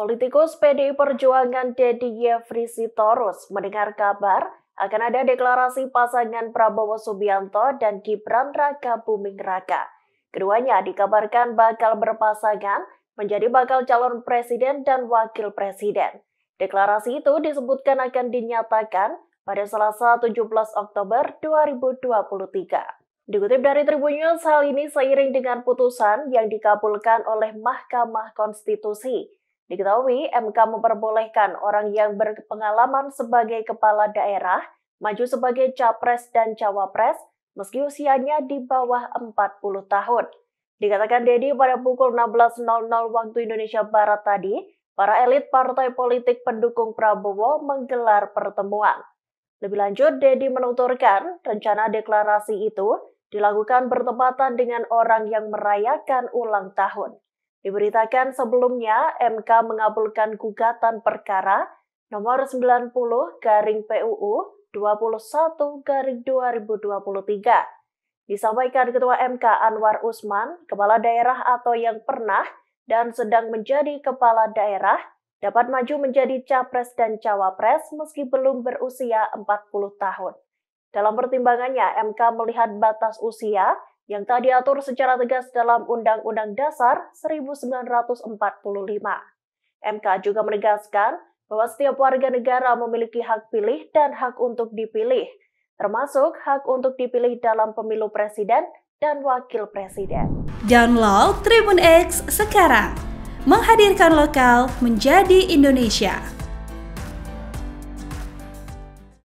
Politikus PDI Perjuangan Deddy Yefri Sitorus mendengar kabar akan ada deklarasi pasangan Prabowo Subianto dan Gibran Raka Buming Raka. Keduanya dikabarkan bakal berpasangan menjadi bakal calon presiden dan wakil presiden. Deklarasi itu disebutkan akan dinyatakan pada Selasa 17 Oktober 2023. Dikutip dari Tribun News, hal ini seiring dengan putusan yang dikabulkan oleh Mahkamah Konstitusi Diketahui, MK memperbolehkan orang yang berpengalaman sebagai kepala daerah maju sebagai capres dan cawapres meski usianya di bawah 40 tahun. Dikatakan Dedi pada pukul 16.00 waktu Indonesia Barat tadi, para elit partai politik pendukung Prabowo menggelar pertemuan. Lebih lanjut, Dedi menuturkan rencana deklarasi itu dilakukan bertepatan dengan orang yang merayakan ulang tahun. Diberitakan sebelumnya, MK mengabulkan gugatan perkara nomor 90 garing PUU 21 garing 2023. Disampaikan Ketua MK Anwar Usman, kepala daerah atau yang pernah dan sedang menjadi kepala daerah dapat maju menjadi capres dan cawapres meski belum berusia 40 tahun. Dalam pertimbangannya, MK melihat batas usia yang tak diatur secara tegas dalam Undang-Undang Dasar 1945. MK juga menegaskan bahwa setiap warga negara memiliki hak pilih dan hak untuk dipilih, termasuk hak untuk dipilih dalam pemilu presiden dan wakil presiden. Download Tribun X sekarang, menghadirkan lokal menjadi Indonesia.